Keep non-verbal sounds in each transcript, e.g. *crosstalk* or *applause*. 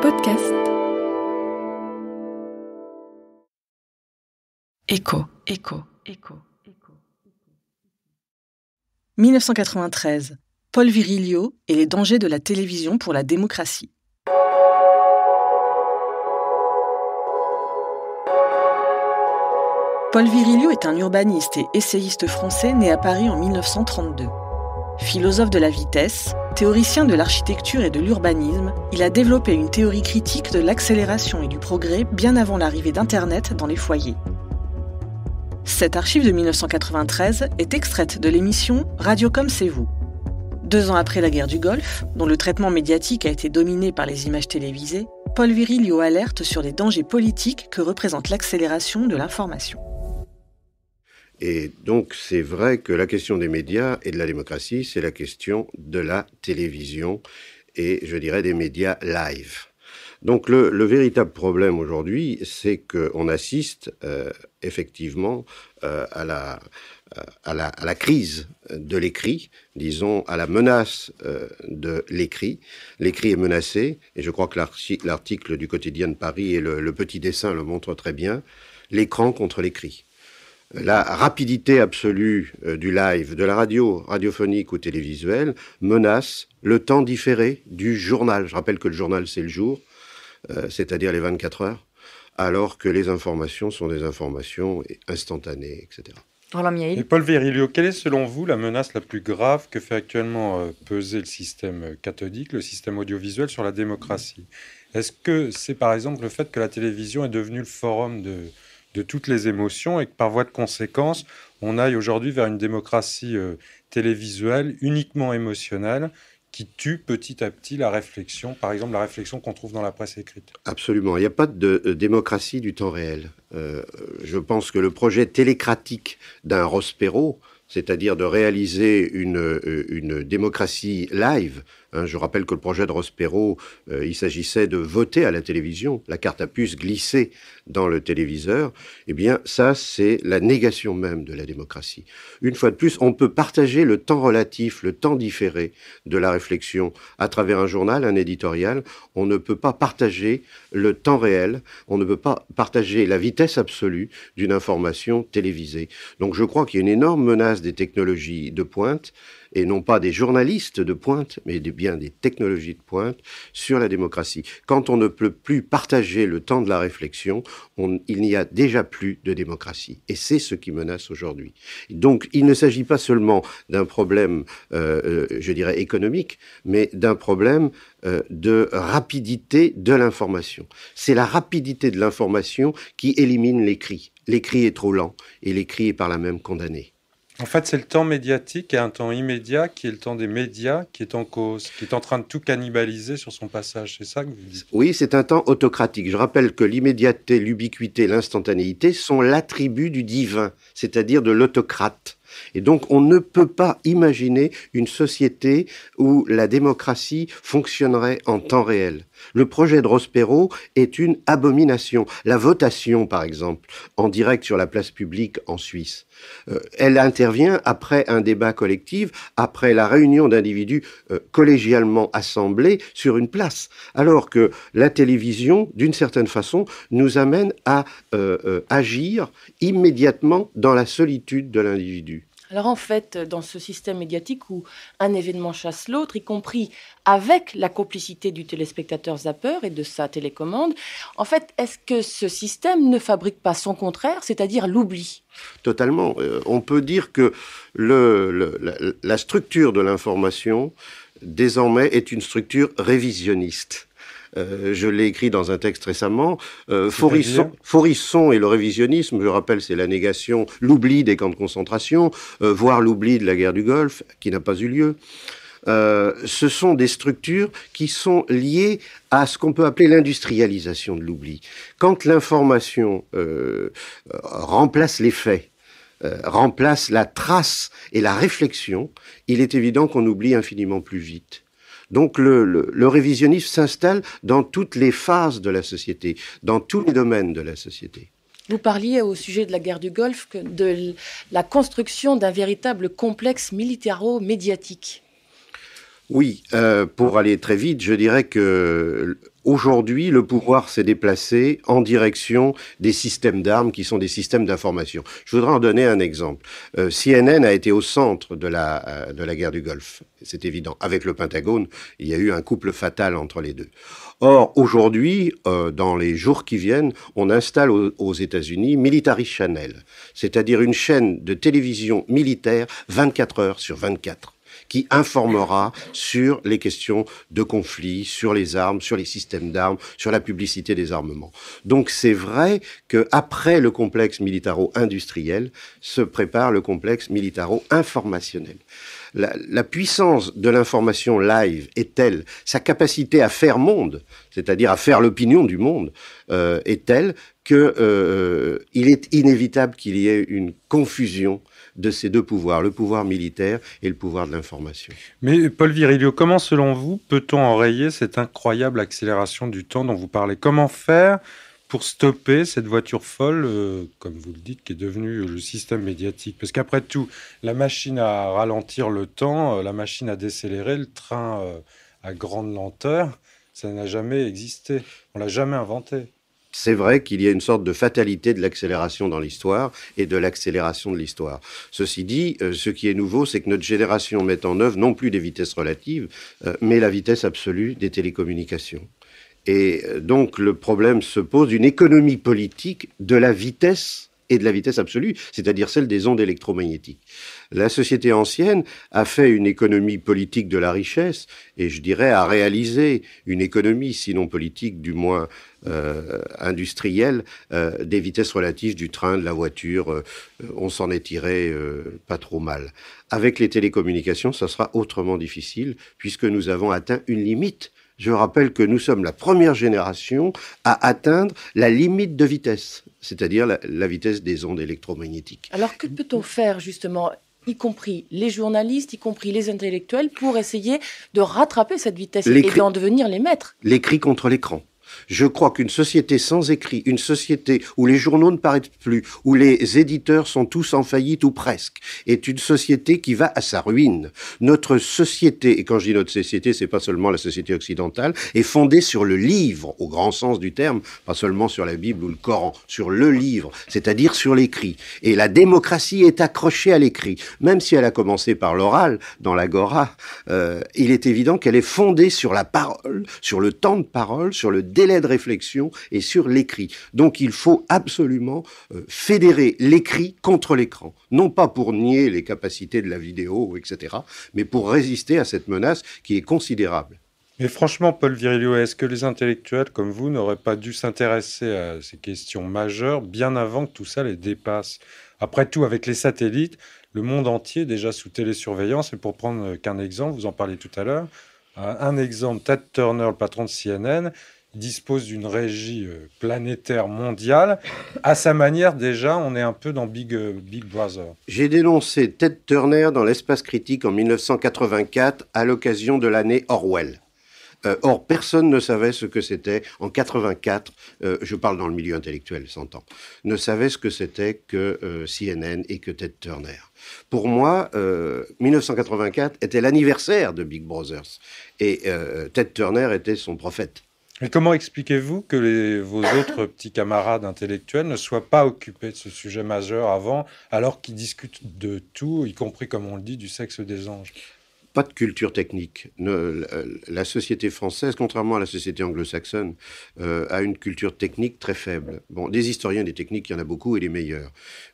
podcast. Écho, écho, écho, écho. 1993. Paul Virilio et les dangers de la télévision pour la démocratie. Paul Virilio est un urbaniste et essayiste français né à Paris en 1932. Philosophe de la vitesse, théoricien de l'architecture et de l'urbanisme, il a développé une théorie critique de l'accélération et du progrès bien avant l'arrivée d'Internet dans les foyers. Cette archive de 1993 est extraite de l'émission Radio comme c'est vous. Deux ans après la guerre du Golfe, dont le traitement médiatique a été dominé par les images télévisées, Paul Virilio alerte sur les dangers politiques que représente l'accélération de l'information. Et donc, c'est vrai que la question des médias et de la démocratie, c'est la question de la télévision et, je dirais, des médias live. Donc, le, véritable problème aujourd'hui, c'est qu'on assiste euh, effectivement euh, euh, à, la, à, la, crise de l'écrit, disons, à la menace de l'écrit. L'écrit est menacé, et je crois que l'article du quotidien de Paris et le, le petit dessin le montrent très bien, l'écran contre l'écrit la rapidité absolue euh, du live, de la radio, radiophonique ou télévisuelle, menace le temps différé du journal. Je rappelle que le journal, c'est le jour, euh, c'est-à-dire les 24 heures, alors que les informations sont des informations instantanées, etc. Et Paul Vérilio, quelle est selon vous la menace la plus grave que fait actuellement euh, peser le système cathodique, le système audiovisuel sur la démocratie Est-ce que c'est par exemple le fait que la télévision est devenue le forum de, de toutes les émotions et que par voie de conséquence, on aille aujourd'hui vers une démocratie euh, télévisuelle uniquement émotionnelle qui tue petit à petit la réflexion, par exemple la réflexion qu'on trouve dans la presse écrite. Absolument, il n'y a pas de euh, démocratie du temps réel. Euh, je pense que le projet télécratique d'un Rospero, c'est-à-dire de réaliser une démocratie live, Hein, je rappelle que le projet de Rospero, euh, il s'agissait de voter à la télévision, la carte à puce glissée dans le téléviseur. Eh bien, ça, c'est la négation même de la démocratie. Une fois de plus, on peut partager le temps relatif, le temps différé de la réflexion à travers un journal, un éditorial. On ne peut pas partager le temps réel, on ne peut pas partager la vitesse absolue d'une information télévisée. Donc, je crois qu'il y a une énorme menace des technologies de pointe et non pas des journalistes de pointe, mais bien des technologies de pointe sur la démocratie. Quand on ne peut plus partager le temps de la réflexion, il n'y a déjà plus de démocratie. Et c'est ce qui menace aujourd'hui. Donc il ne s'agit pas seulement d'un problème, euh, euh, je dirais, économique, mais d'un problème euh, de rapidité de l'information. C'est la rapidité de l'information qui élimine l'écrit. L'écrit est trop lent et l'écrit est par la même condamné. En fait, c'est le temps médiatique et un temps immédiat qui est le temps des médias qui est en cause, qui est en train de tout cannibaliser sur son passage. C'est ça que vous dites Oui, c'est un temps autocratique. Je rappelle que l'immédiateté, l'ubiquité, l'instantanéité sont l'attribut du divin, c'est-à-dire de l'autocrate. Et donc on ne peut pas imaginer une société où la démocratie fonctionnerait en temps réel. Le projet de Rospero est une abomination. La votation, par exemple, en direct sur la place publique en Suisse, euh, elle intervient après un débat collectif, après la réunion d'individus euh, collégialement assemblés sur une place. Alors que la télévision, d'une certaine façon, nous amène à euh, agir immédiatement dans la solitude de l'individu. Alors en fait, dans ce système médiatique où un événement chasse l'autre, y compris avec la complicité du téléspectateur zapper et de sa télécommande, en fait, est-ce que ce système ne fabrique pas son contraire, c'est-à-dire l'oubli Totalement. Euh, on peut dire que la structure de l'information désormais est une structure révisionniste. Euh, je l'ai écrit dans un texte récemment, euh, Forisson, et le révisionnisme, je rappelle, c'est la négation, l'oubli des camps de concentration, euh, voire l'oubli de la guerre du Golfe, qui n'a pas eu lieu. Euh, ce sont des structures qui sont liées à ce qu'on peut appeler l'industrialisation de l'oubli. Quand l'information remplace les faits, remplace la trace et la réflexion, il est évident qu'on oublie infiniment plus vite. Donc le, révisionnisme s'installe dans toutes les phases de la société, dans tous les domaines de la société. Vous parliez au sujet de la guerre du Golfe de la construction d'un véritable complexe militaro-médiatique. Oui, euh, pour aller très vite, je dirais que euh, Aujourd'hui, le pouvoir s'est déplacé en direction des systèmes d'armes qui sont des systèmes d'information. Je voudrais en donner un exemple. Euh, CNN a été au centre de la, de la guerre du Golfe, c'est évident. Avec le Pentagone, il y a eu un couple fatal entre les deux. Or, aujourd'hui, dans les jours qui viennent, on installe aux, aux États-Unis Military Channel, c'est-à-dire une chaîne de télévision militaire 24 heures sur 24 qui informera sur les questions de conflit, sur les armes, sur les systèmes d'armes, sur la publicité des armements. Donc c'est vrai que après le complexe militaro-industriel se prépare le complexe militaro-informationnel. La, puissance de l'information live est telle, sa capacité à faire monde, c'est-à-dire à faire l'opinion du monde, euh, est telle que euh, euh, il est inévitable qu'il y ait une confusion de ces deux pouvoirs, le pouvoir militaire et le pouvoir de l'information. Mais Paul Virilio, comment selon vous peut-on enrayer cette incroyable accélération du temps dont vous parlez Comment faire pour stopper cette voiture folle, euh, comme vous le dites, qui est devenue le système médiatique. Parce qu'après tout, la machine à ralentir le temps, euh, la machine à décélérer, le train euh, à grande lenteur, ça n'a jamais existé. On l'a jamais inventé c'est vrai qu'il y a une sorte de fatalité de l'accélération dans l'histoire et de l'accélération de l'histoire. Ceci dit, euh, ce qui est nouveau, c'est que notre génération met en œuvre non plus des vitesses relatives, euh, mais la vitesse absolue des télécommunications. Et euh, donc le problème se pose d'une économie politique de la vitesse et de la vitesse absolue, c'est-à-dire celle des ondes électromagnétiques. La société ancienne a fait une économie politique de la richesse et je dirais a réalisé une économie, sinon politique, du moins euh, industrielle, euh, des vitesses relatives du train, de la voiture. Euh, on s'en est tiré pas trop mal. Avec les télécommunications, ça sera autrement difficile puisque nous avons atteint une limite je rappelle que nous sommes la première génération à atteindre la limite de vitesse, c'est-à-dire la, vitesse des ondes électromagnétiques. Alors que peut-on faire justement y compris les journalistes, y compris les intellectuels, pour essayer de rattraper cette vitesse et d'en devenir les maîtres. L'écrit contre l'écran. Je crois qu'une société sans écrit, une société où les journaux ne paraissent plus, où les éditeurs sont tous en faillite ou presque, est une société qui va à sa ruine. Notre société, et quand je dis notre société, c'est pas seulement la société occidentale, est fondée sur le livre, au grand sens du terme, pas seulement sur la Bible ou le Coran, sur le livre, c'est-à-dire sur l'écrit. Et la démocratie est accrochée à l'écrit, même si elle a commencé par l'oral dans l'agora. Euh, il est évident qu'elle est fondée sur la parole, sur le temps de parole, sur le de réflexion et sur l'écrit. Donc il faut absolument euh, fédérer l'écrit contre l'écran. Non pas pour nier les capacités de la vidéo, etc., mais pour résister à cette menace qui est considérable. Mais franchement, Paul Virilio, est-ce que les intellectuels comme vous n'auraient pas dû s'intéresser à ces questions majeures bien avant que tout ça les dépasse Après tout, avec les satellites, le monde entier est déjà sous télésurveillance. Et pour prendre euh, qu'un exemple, vous en parlez tout à l'heure, euh, un exemple, Ted Turner, le patron de CNN, dispose d'une régie euh, planétaire mondiale, à sa manière déjà, on est un peu dans Big, euh, Big Brother. J'ai dénoncé Ted Turner dans l'espace critique en 1984 à l'occasion de l'année Orwell. Euh, or, personne ne savait ce que c'était en 84. je parle dans le milieu intellectuel, s'entend. Ne savait ce que c'était que CNN et que Ted Turner. Pour moi, 1984 était l'anniversaire de Big Brothers et Ted Turner était son prophète. Mais comment expliquez-vous que vos autres petits camarades intellectuels ne soient pas occupés de ce sujet majeur avant, alors qu'ils discutent de tout, y compris, comme on le dit, du sexe des anges pas de culture technique. la société française, contrairement à la société anglo-saxonne, euh, a une culture technique très faible. Bon, des historiens des techniques, il y en a beaucoup et les meilleurs.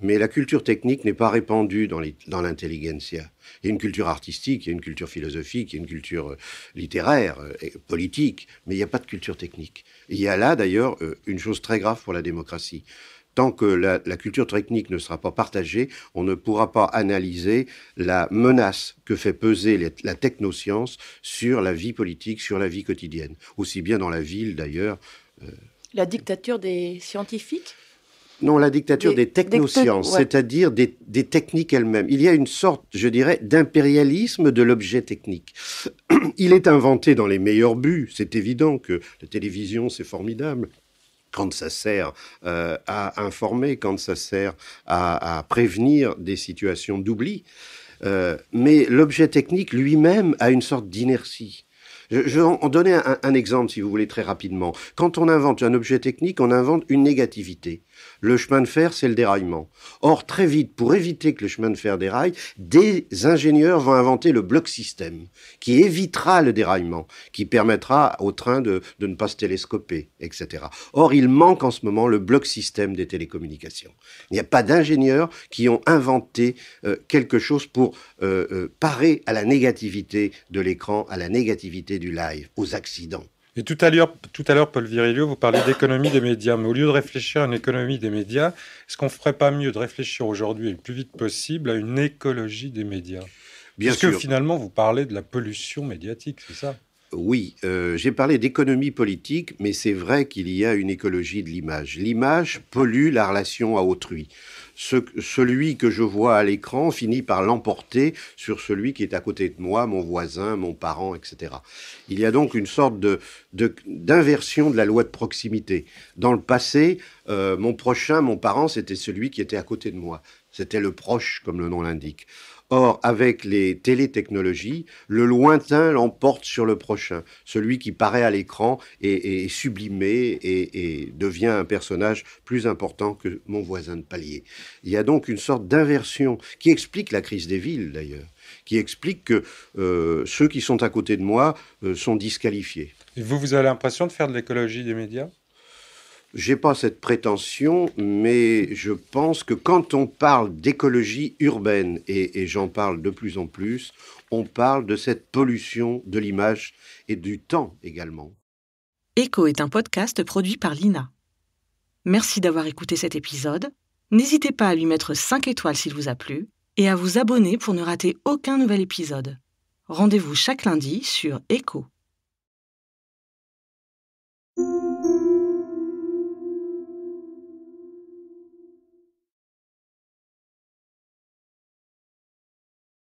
Mais la culture technique n'est pas répandue dans, l'intelligentsia. Il y a une culture artistique, il y a une culture philosophique, il y a une culture euh, littéraire, euh, et politique, mais il n'y a pas de culture technique. il y a là, d'ailleurs, une chose très grave pour la démocratie. Tant que la, culture technique ne sera pas partagée, on ne pourra pas analyser la menace que fait peser la technoscience sur la vie politique, sur la vie quotidienne, aussi bien dans la ville d'ailleurs. Euh, la dictature des scientifiques non, la dictature des, technosciences, c'est-à-dire des, des, techniques elles-mêmes. Il y a une sorte, je dirais, d'impérialisme de l'objet technique. *clears throat* Il est inventé dans les meilleurs buts. C'est évident que la télévision, c'est formidable quand ça sert euh, à informer, quand ça sert à, prévenir des situations d'oubli. Euh, mais l'objet technique lui-même a une sorte d'inertie. Je, vais en donner un exemple, si vous voulez, très rapidement. Quand on invente un objet technique, on invente une négativité le chemin de fer, c'est le déraillement. Or, très vite, pour éviter que le chemin de fer déraille, des ingénieurs vont inventer le bloc système, qui évitera le déraillement, qui permettra au train de, ne pas se télescoper, etc. Or, il manque en ce moment le bloc système des télécommunications. Il n'y a pas d'ingénieurs qui ont inventé euh, quelque chose pour euh, euh, parer à la négativité de l'écran, à la négativité du live, aux accidents. Et tout à l'heure, tout à l'heure, Paul Virilio, vous parlez d'économie des médias, mais au lieu de réfléchir à une économie des médias, est-ce qu'on ne ferait pas mieux de réfléchir aujourd'hui et le plus vite possible à une écologie des médias Bien Parce que finalement, vous parlez de la pollution médiatique, c'est ça oui, euh, j'ai parlé d'économie politique, mais c'est vrai qu'il y a une écologie de l'image. L'image pollue la relation à autrui. celui que je vois à l'écran finit par l'emporter sur celui qui est à côté de moi, mon voisin, mon parent, etc. Il y a donc une sorte d'inversion de, la loi de proximité. Dans le passé, euh, mon prochain, mon parent, c'était celui qui était à côté de moi. C'était le proche, comme le nom l'indique. Or, avec les télétechnologies, le lointain l'emporte sur le prochain. Celui qui paraît à l'écran est, sublimé et, devient un personnage plus important que mon voisin de palier. Il y a donc une sorte d'inversion qui explique la crise des villes, d'ailleurs, qui explique que euh, ceux qui sont à côté de moi euh, sont disqualifiés. vous, vous avez l'impression de faire de l'écologie des médias j'ai pas cette prétention, mais je pense que quand on parle d'écologie urbaine, et, j'en parle de plus en plus, on parle de cette pollution de l'image et du temps également. Echo est un podcast produit par l'INA. Merci d'avoir écouté cet épisode. N'hésitez pas à lui mettre 5 étoiles s'il vous a plu et à vous abonner pour ne rater aucun nouvel épisode. Rendez-vous chaque lundi sur Echo.